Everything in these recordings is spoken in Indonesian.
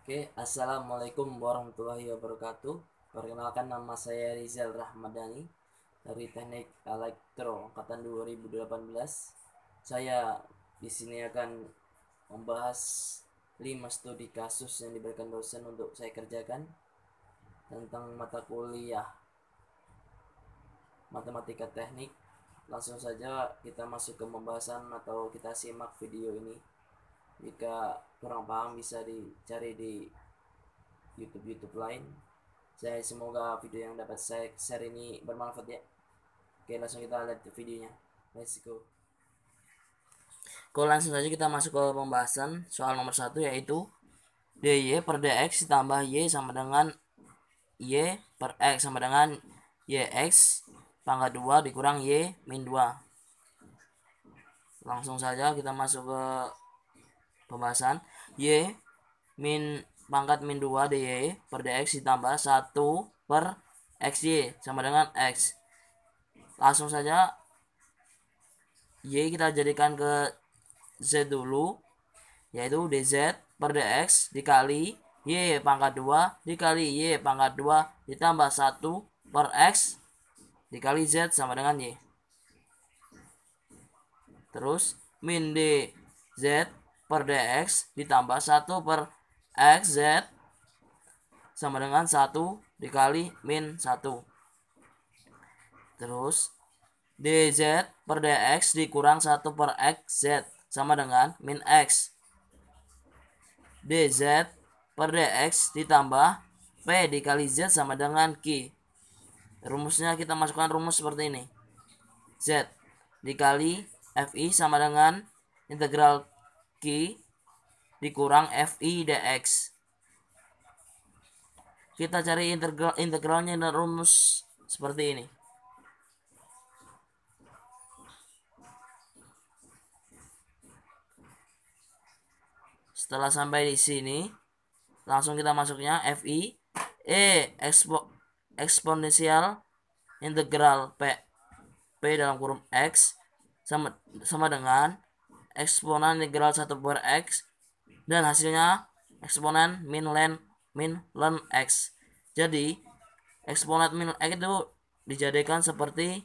Oke, Assalamualaikum warahmatullahi wabarakatuh. Perkenalkan nama saya Rizal Rahmadani dari Teknik Elektro angkatan 2018. Saya di sini akan membahas 5 studi kasus yang diberikan dosen untuk saya kerjakan tentang mata kuliah matematika teknik. Langsung saja kita masuk ke pembahasan atau kita simak video ini jika kurang paham bisa dicari di YouTube YouTube lain saya semoga video yang dapat saya share ini bermanfaat ya oke langsung kita lihat videonya let's go kalau langsung saja kita masuk ke pembahasan soal nomor satu yaitu dy per dx ditambah y sama dengan y per x sama dengan yx pangkat 2 dikurang y min 2 langsung saja kita masuk ke pembahasan y min pangkat min 2 dy per dx ditambah 1 per xy sama dengan x langsung saja y kita jadikan ke z dulu yaitu dz per dx dikali y pangkat 2 dikali y pangkat 2 ditambah 1 per x dikali z sama dengan y terus min d z per dx ditambah 1 per xz sama dengan 1 dikali min 1. Terus dz per dx dikurang 1 per xz sama dengan min x. dz per dx ditambah p dikali z sama dengan q. Rumusnya kita masukkan rumus seperti ini. z dikali fi sama dengan integral k dikurang FI dx. Kita cari integral integralnya dan rumus seperti ini. Setelah sampai di sini, langsung kita masuknya FI E expo, eksponensial integral P P dalam kurung X sama sama dengan eksponen integral 1 per x dan hasilnya eksponen min len min len x. Jadi eksponen min x itu dijadikan seperti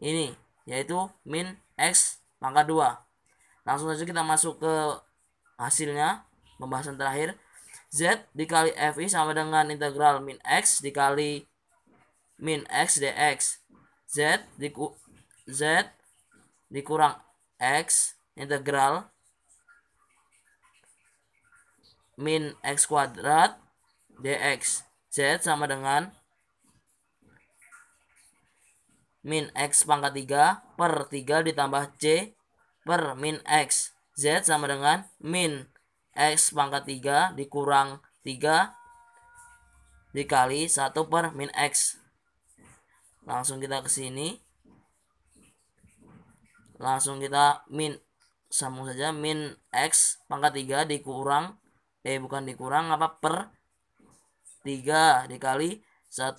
ini yaitu min x pangkat 2. Langsung saja kita masuk ke hasilnya pembahasan terakhir. Z dikali FI sama dengan integral min X dikali min X dx. Z, diku, Z dikurang X integral min x kuadrat dx z sama dengan min x pangkat 3 per 3 ditambah c per min x z sama dengan min x pangkat 3 dikurang 3 dikali 1 per min x langsung kita ke sini langsung kita min sambung saja min x pangkat 3 dikurang eh bukan dikurang apa per 3 dikali 1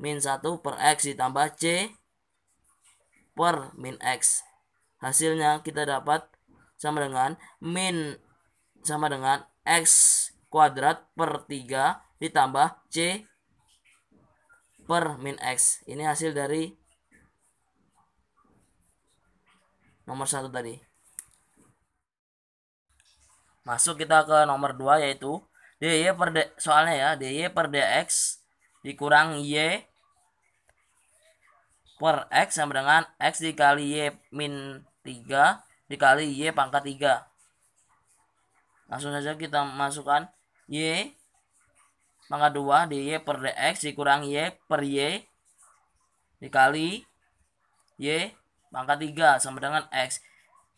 min 1 per x ditambah c per min x hasilnya kita dapat sama dengan min sama dengan x kuadrat per 3 ditambah c per min x ini hasil dari nomor satu tadi masuk kita ke nomor 2 yaitu dy per d soalnya ya dy per dx dikurang y per x sama dengan x dikali y min 3 dikali y pangkat 3 langsung saja kita masukkan y pangkat 2 dy per dx dikurang y per y dikali y maka 3 sama dengan X.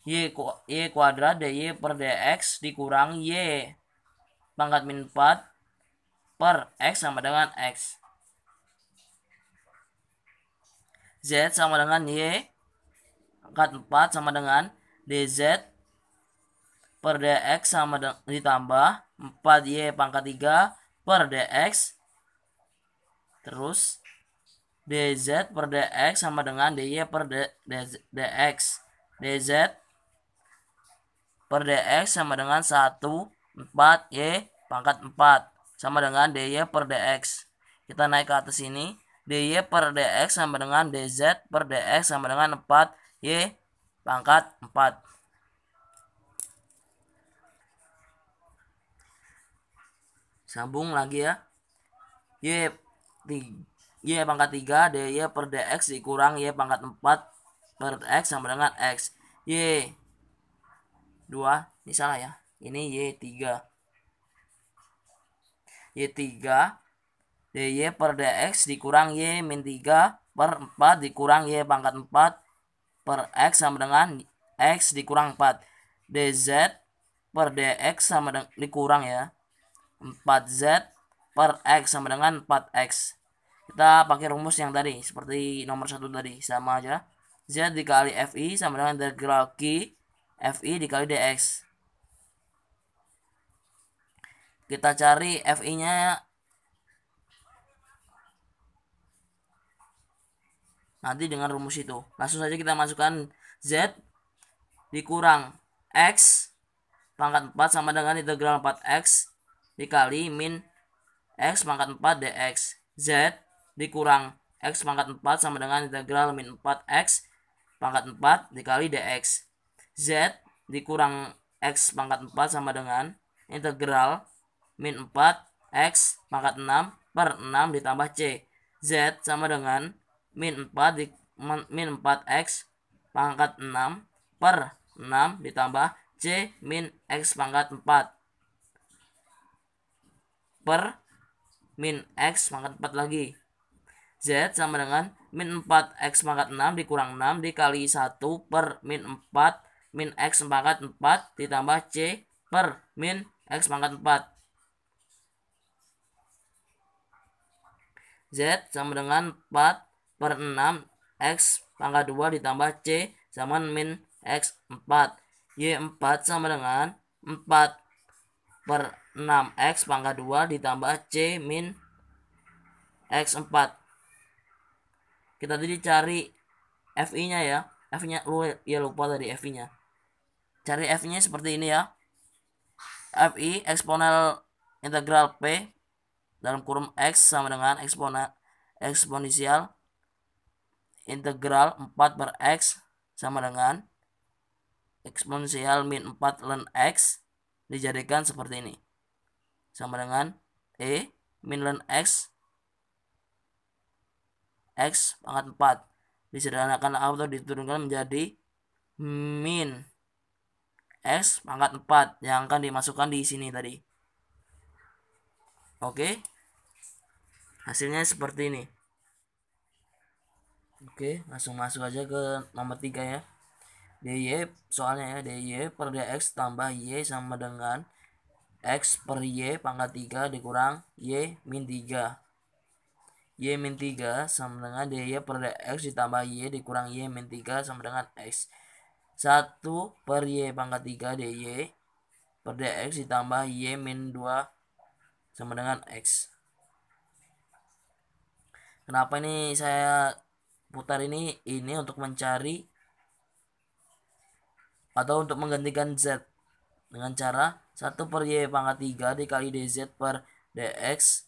Y, y kuadrat dy per dx dikurang y pangkat min 4 per x sama dengan x. Z sama dengan Y pangkat 4 sama dengan DZ per DX sama dengan ditambah 4Y pangkat 3 per DX terus dz per dx sama dengan dy per d, dz, dx dz per dx sama dengan 1 4 y pangkat 4 sama dengan dy per dx kita naik ke atas ini dy per dx sama dengan dz per dx sama dengan 4 y pangkat 4 sambung lagi ya y 3 Iya, y pangkat 3 DY per DX dikurang Y pangkat 4 per X sama dengan X. Y 2, ini salah ya. Ini Y3. Y3 DY per DX dikurang Y min 3 per 4 dikurang Y pangkat 4 per X sama dengan X dikurang 4. DZ per DX sama dengan dikurang ya. 4Z per X sama dengan 4X kita pakai rumus yang tadi seperti nomor satu tadi sama aja z dikali fi sama dengan integral q fi dikali dx kita cari fi nya nanti dengan rumus itu langsung saja kita masukkan z dikurang x pangkat 4 sama dengan integral 4x dikali min x pangkat 4 dx z dikurang x pangkat 4 sama dengan integral min 4x pangkat 4 dikali dx. Z dikurang x pangkat 4 sama dengan integral min 4x pangkat 6 per 6 ditambah c. Z sama dengan min 4 di, min 4x pangkat 6 per 6 ditambah c min x pangkat 4 per min x pangkat 4 lagi Z sama dengan min 4x pangkat 6 dikurang 6 dikali 1 per min 4 min x pangkat 4 ditambah C per min x pangkat 4. Z sama dengan 4 per 6 x pangkat 2 ditambah C sama min x 4. Y 4 sama dengan 4 per 6x pangkat 2 ditambah C min x 4 kita tadi cari fi nya ya f nya lu ya lupa tadi fi nya cari f nya seperti ini ya fi eksponel integral p dalam kurung x sama dengan eksponen eksponensial integral 4 per x sama dengan eksponensial min 4 ln x dijadikan seperti ini sama dengan e min ln x X pangkat 4. Disederhanakan atau diturunkan menjadi min X pangkat 4 yang akan dimasukkan di sini tadi. Oke. Hasilnya seperti ini. Oke, langsung masuk aja ke nomor 3 ya. DY soalnya ya DY per DX tambah Y sama dengan X per Y pangkat 3 dikurang Y min 3 Y min 3 sama dengan dy per dx ditambah y dikurang y min 3 sama dengan x. 1 per y pangkat 3 dy per dx ditambah y min 2 sama dengan x. Kenapa ini saya putar ini? Ini untuk mencari atau untuk menggantikan z dengan cara 1 per y pangkat 3 dikali dz per dx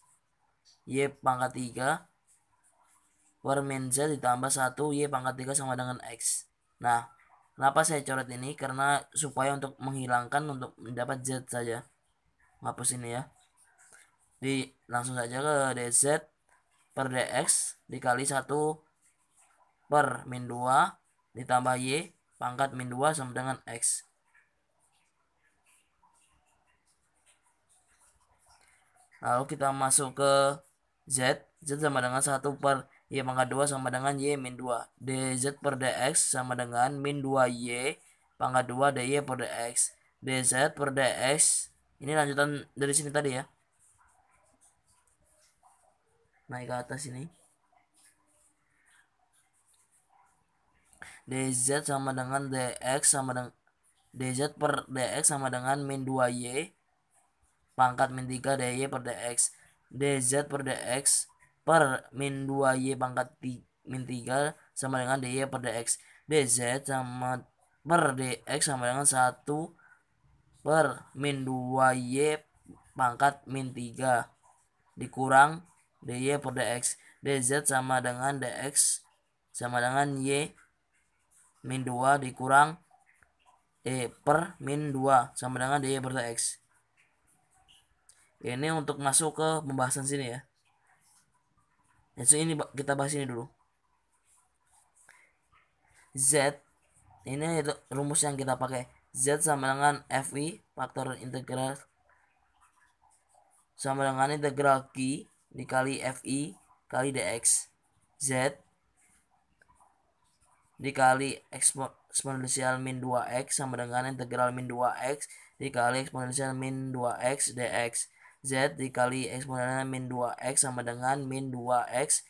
y pangkat 3 Warman Z ditambah 1 Y pangkat 3 sama dengan X. Nah, kenapa saya coret ini? Karena supaya untuk menghilangkan untuk mendapat Z saja. Hapus ini ya. Di langsung saja ke DZ per DX dikali 1 per min 2 ditambah Y pangkat min 2 sama dengan X. Lalu kita masuk ke Z. Z sama dengan 1 per Y iya, pangkat 2 sama dengan Y min 2. DZ per DX sama dengan min 2Y pangkat 2 DY per DX. DZ per DX. Ini lanjutan dari sini tadi ya. Naik ke atas ini. DZ sama dengan DX sama dengan DZ per DX sama dengan min 2Y pangkat min 3 DY per DX. DZ per DX per min 2y pangkat min 3 sama dengan dy per dx dz sama per dx sama dengan 1 per min 2y pangkat min 3 dikurang dy per dx dz sama dengan dx sama dengan y min 2 dikurang e per min 2 sama dengan dy per dx ini untuk masuk ke pembahasan sini ya jadi nah, so ini kita bahas ini dulu. Z ini rumus yang kita pakai. Z sama dengan FI faktor integral sama dengan integral Q dikali FI kali DX. Z dikali eksponensial min 2x sama dengan integral min 2x dikali eksponensial min 2x dx Z dikali eksponennya min 2X sama dengan min 2X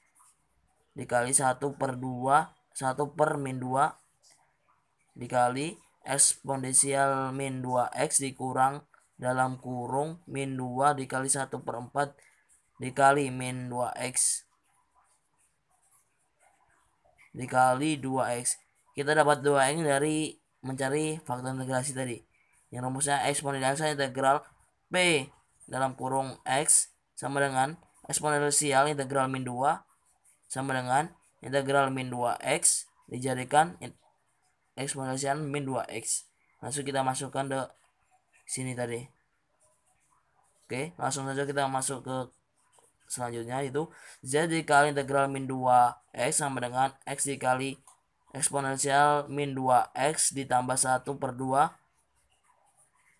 dikali 1 per 2 1 per min 2 dikali eksponensial min 2X dikurang dalam kurung min 2 dikali 1 per 4 dikali min 2X dikali 2X kita dapat 2X dari mencari faktor integrasi tadi yang rumusnya eksponensial integral P dalam kurung X sama dengan eksponensial integral min 2 sama dengan integral min 2X dijadikan eksponensial min 2X langsung kita masukkan ke sini tadi oke langsung saja kita masuk ke selanjutnya itu z dikali integral min 2x sama dengan x dikali eksponensial min 2x ditambah 1 per 2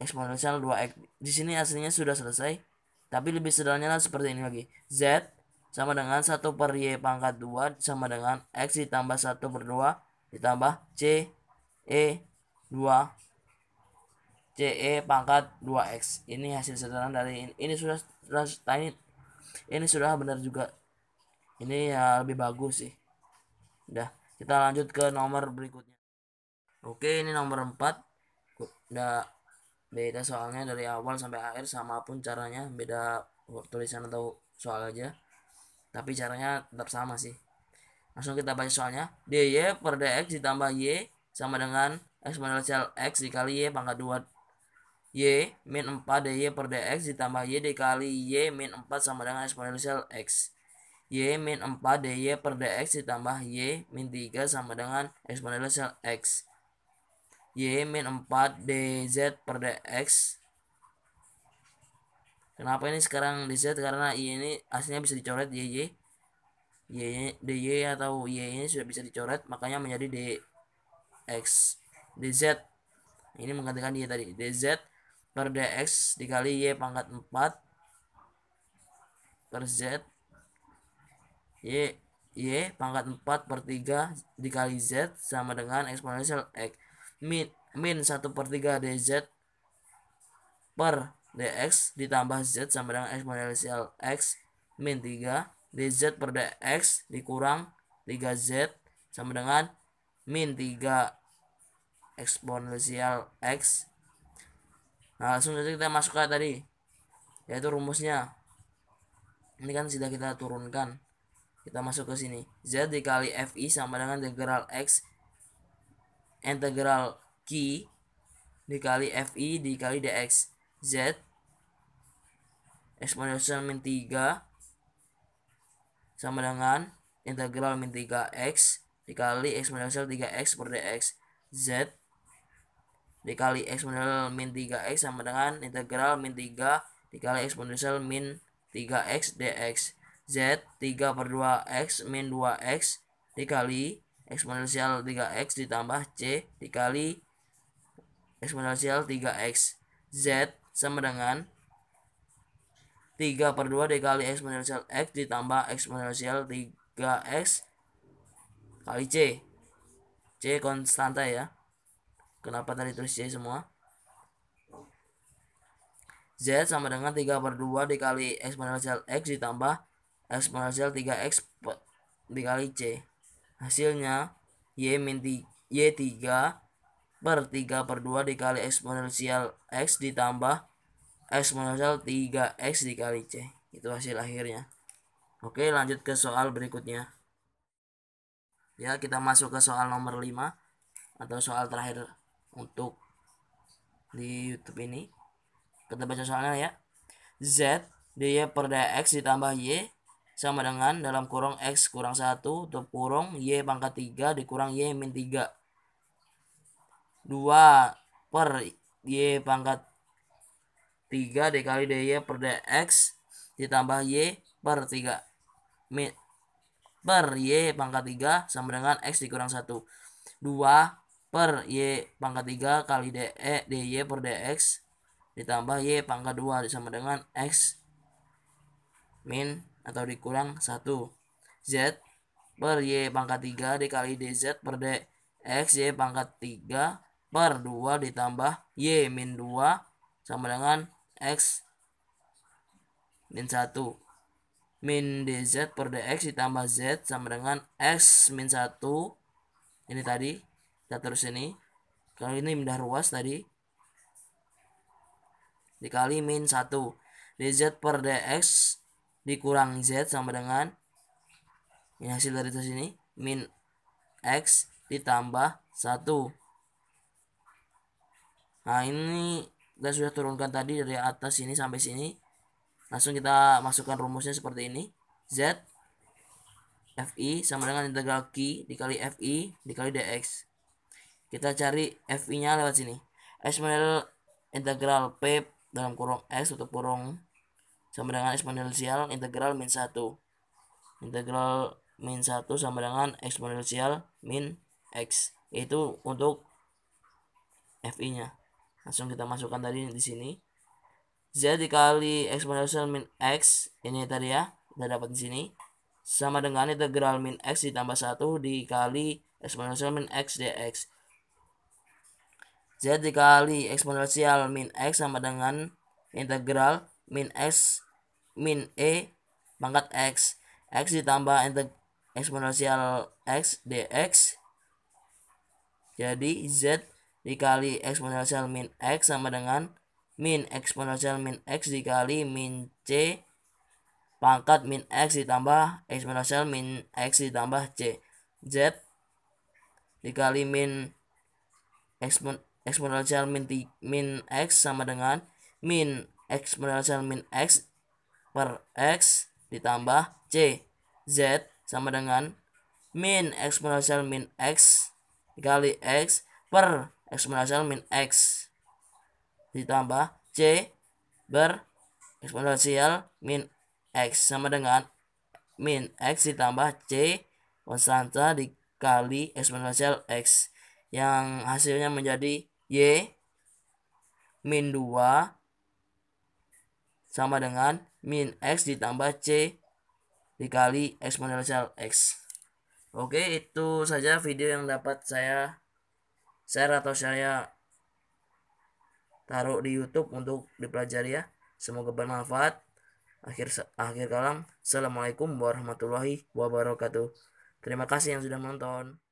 eksponensial 2x. Di sini aslinya sudah selesai. Tapi lebih sederhananya seperti ini lagi. Z sama dengan 1 per Y pangkat 2 sama dengan X ditambah 1 per 2 ditambah C E 2 C E pangkat 2X. Ini hasil sederhana dari ini. Ini sudah tiny. Ini sudah benar juga. Ini ya lebih bagus sih. Udah, kita lanjut ke nomor berikutnya. Oke, ini nomor 4. Udah beda soalnya dari awal sampai akhir sama pun caranya beda tulisan atau soal aja tapi caranya tetap sama sih langsung kita baca soalnya dy per dx ditambah y sama dengan eksponensial x dikali y pangkat 2 y min 4 dy per dx ditambah y dikali y min 4 sama dengan eksponensial x y min 4 dy per dx ditambah y min 3 sama dengan eksponensial x Y min 4 DZ per DX Kenapa ini sekarang DZ karena Y ini aslinya bisa dicoret y Y DY atau Y ini sudah bisa dicoret makanya menjadi DX DZ ini menggantikan Y tadi DZ per DX dikali Y pangkat 4 per Z Y Y pangkat 4 per 3 dikali Z sama dengan eksponensial X min, min 1 per 3 dz per dx ditambah z sama dengan eksponensial x min 3 dz per dx dikurang 3z sama dengan min 3 eksponensial x nah langsung saja kita masuk ke tadi yaitu rumusnya ini kan sudah kita turunkan kita masuk ke sini z dikali fi sama dengan integral x integral Q dikali FI dikali DX Z eksponensial min 3 sama dengan integral min 3x dikali eksponensial 3x per dx z dikali eksponensial min 3x sama dengan integral min 3 dikali eksponensial min 3x dx z 3 per 2x min 2x dikali eksponensial 3x ditambah c dikali eksponensial 3x z sama dengan 3 per 2 dikali eksponensial x ditambah eksponensial 3x kali c c konstanta ya kenapa tadi tulis c semua z sama dengan 3 per 2 dikali eksponensial x ditambah eksponensial 3x dikali c Hasilnya Y min Y3 per 3 per 2 dikali eksponensial X ditambah eksponensial 3X dikali C. Itu hasil akhirnya. Oke lanjut ke soal berikutnya. Ya kita masuk ke soal nomor 5 atau soal terakhir untuk di YouTube ini. Kita baca soalnya ya. Z dy per dx ditambah y sama dengan dalam kurung X kurang 1 tutup kurung Y pangkat 3 dikurang Y min 3. 2 per Y pangkat 3 dikali DY per DX ditambah Y per 3. Min, per Y pangkat 3 sama dengan X dikurang 1. 2 per Y pangkat 3 kali DE DY per DX ditambah Y pangkat 2 sama dengan X min atau dikurang 1. Z per Y pangkat 3 dikali DZ per D. X Y pangkat 3 per 2 ditambah Y min 2 sama dengan X min 1 min dz per dx ditambah z sama dengan x min 1 ini tadi kita terus ini kalau ini mindah ruas tadi dikali min 1 dz per dx dikurang Z sama dengan ini hasil dari tes ini min X ditambah 1 nah ini kita sudah turunkan tadi dari atas ini sampai sini langsung kita masukkan rumusnya seperti ini Z FI sama dengan integral Q dikali FI dikali DX kita cari FI nya lewat sini X model integral P dalam kurung X untuk kurung sama dengan eksponensial integral min 1 integral min 1 sama dengan eksponensial min x itu untuk fi nya langsung kita masukkan tadi di sini z dikali eksponensial min x ini tadi ya kita dapat di sini sama dengan integral min x ditambah 1 dikali eksponensial min x dx z dikali eksponensial min x sama dengan integral min x min e pangkat x x ditambah integ eksponensial x dx jadi z dikali eksponensial min x sama dengan min eksponensial min x dikali min c pangkat min x ditambah eksponensial min x ditambah c z dikali min ekspon eksponensial min, min x sama dengan min X min X per X ditambah C. Z sama dengan min X min X kali X per X min X ditambah C ber eksponensial min X sama dengan min X ditambah C konstanta dikali eksponensial X yang hasilnya menjadi Y min 2 sama dengan min X ditambah C dikali eksponensial X. Oke, itu saja video yang dapat saya share atau saya taruh di YouTube untuk dipelajari ya. Semoga bermanfaat. Akhir akhir kalam. Assalamualaikum warahmatullahi wabarakatuh. Terima kasih yang sudah menonton.